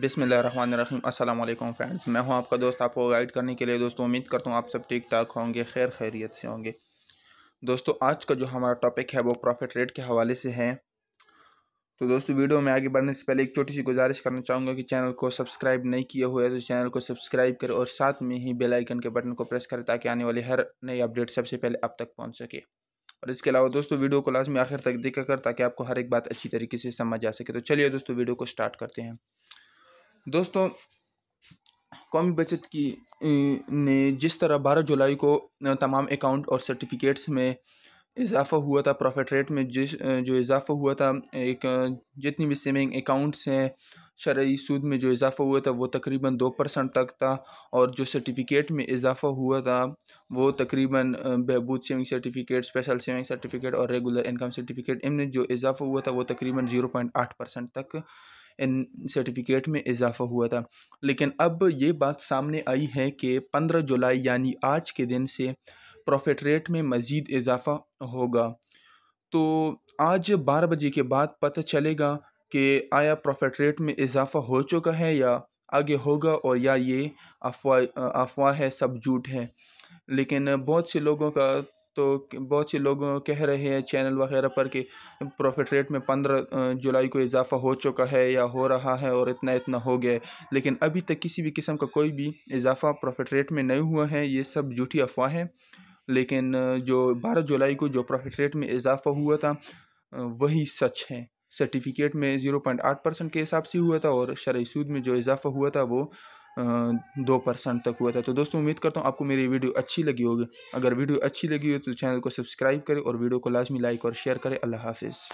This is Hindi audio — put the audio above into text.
बिसमीम अल्लाम फ्रेंड्स मैं हूं आपका दोस्त आपको गाइड करने के लिए दोस्तों उम्मीद करता हूं आप सब ठीक ठाक होंगे खैर खैरियत से होंगे दोस्तों आज का जो हमारा टॉपिक है वो प्रॉफिट रेट के हवाले से है तो दोस्तों वीडियो में आगे बढ़ने से पहले एक छोटी सी गुजारिश करना चाहूँगा कि चैनल को सब्सक्राइब नहीं किया हुआ है तो चैनल को सब्सक्राइब करें और साथ में ही बेल आइकन के बटन को प्रेस करें ताकि आने वाली हर नई अपडेट सबसे पहले आप तक पहुँच सके और इसके अलावा दोस्तों वीडियो को लास्ट में आखिर तक देखा कर ताकि आपको हर एक बात अच्छी तरीके से समझ आ सके तो चलिए दोस्तों वीडियो को स्टार्ट करते हैं दोस्तों कौमी बचत की ने जिस तरह बारह जुलाई को तमाम अकाउंट और सर्टिफिकेट्स में इजाफ़ा हुआ था प्रॉफिट रेट में जिस जो इजाफ़ा हुआ था एक जितनी भी सेविंग अकाउंट्स हैं शरा सूद में जो इजाफ़ा हुआ था वो तकरीबन दो परसेंट तक था और जो सर्टिफिकेट में इजाफ़ा हुआ था वो तकरीबन बहबूद saving certificate special saving certificate और रेगुलर इनकम सर्टिफिकेट इनमें जो इजाफ़ा हुआ था वो तकरीबन ज़ीरो पॉइंट आठ परसेंट तक इन सर्टिफिकेट में इजाफ़ा हुआ था लेकिन अब ये बात सामने आई है कि पंद्रह जुलाई यानी आज के दिन से प्रॉफिट रेट में मज़ीद इजाफ़ा होगा तो आज बारह बजे के बाद पता चलेगा कि आया प्रॉफिट रेट में इजाफा हो चुका है या आगे होगा और या ये अफवाह अफवाह है सब झूठ है लेकिन बहुत से लोगों का तो बहुत से लोग कह रहे हैं चैनल वगैरह पर कि प्रॉफिट रेट में पंद्रह जुलाई को इजाफ़ा हो चुका है या हो रहा है और इतना इतना हो गया है लेकिन अभी तक किसी भी किस्म का कोई भी इजाफ़ा प्रॉफिट रेट में नहीं हुआ है ये सब झूठी अफवाह है लेकिन जो बारह जुलाई को जो प्रॉफिट रेट में इजाफ़ा हुआ था वही सच है सर्टिफिकेट में ज़ीरो पॉइंट आठ परसेंट के हिसाब से हुआ था और शरा सूद में जो इजाफा हुआ था वो दो परसेंट तक हुआ था तो दोस्तों उम्मीद करता हूँ आपको मेरी वीडियो अच्छी लगी होगी अगर वीडियो अच्छी लगी हो तो चैनल को सब्सक्राइब करें और वीडियो को लाजमी लाइक और शेयर करें अल्लाह हाफिज़